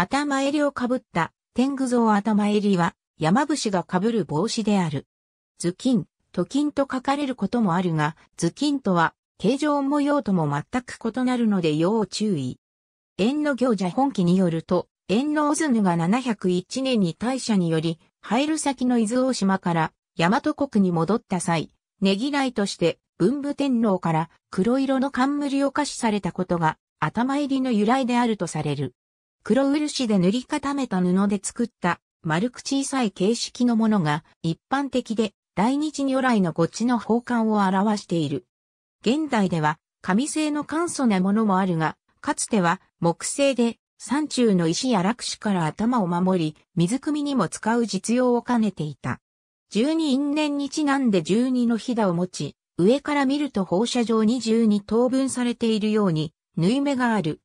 頭襟をかぶった、天狗像頭襟は、山伏がかぶる帽子である。頭巾、頭巾と書かれることもあるが、頭巾とは、形状模様とも全く異なるので要注意。縁の行者本記によると、縁のオズヌが701年に大社により、入る先の伊豆大島から大和国に戻った際、ねぎらいとして文武天皇から黒色の冠を貸しされたことが頭入りの由来であるとされる。黒漆で塗り固めた布で作った丸く小さい形式のものが一般的で大日如来の墓地の宝冠を表している。現代では紙製の簡素なものもあるが、かつては木製で山中の石や落石から頭を守り、水汲みにも使う実用を兼ねていた。十二因縁にちなんで十二のひだを持ち、上から見ると放射状に十二等分されているように、縫い目がある。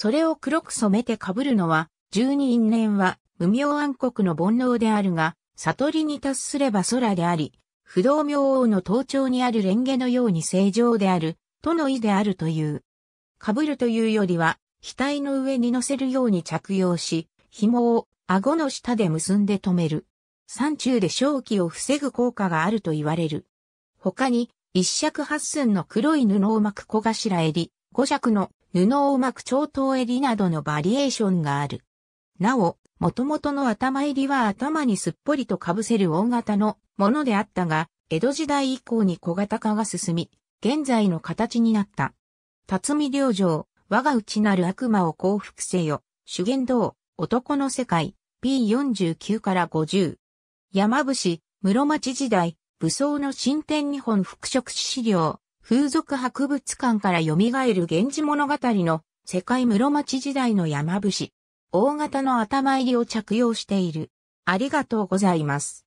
それを黒く染めて被るのは、十二因縁は、無明暗黒の煩悩であるが、悟りに達すれば空であり、不動明王の頭頂にある蓮華のように正常である、との意であるという。被るというよりは、額の上に乗せるように着用し、紐を顎の下で結んで止める。山中で正気を防ぐ効果があると言われる。他に、一尺八寸の黒い布を巻く小頭襟、五尺の布をうまく長頭襟などのバリエーションがある。なお、元々の頭襟は頭にすっぽりと被せる大型のものであったが、江戸時代以降に小型化が進み、現在の形になった。辰巳良城、我が内なる悪魔を降伏せよ、主言道、男の世界、P49 から50。山伏、室町時代、武装の進展日本復職資料、風俗博物館から蘇る源氏物語の世界室町時代の山伏。大型の頭入りを着用している。ありがとうございます。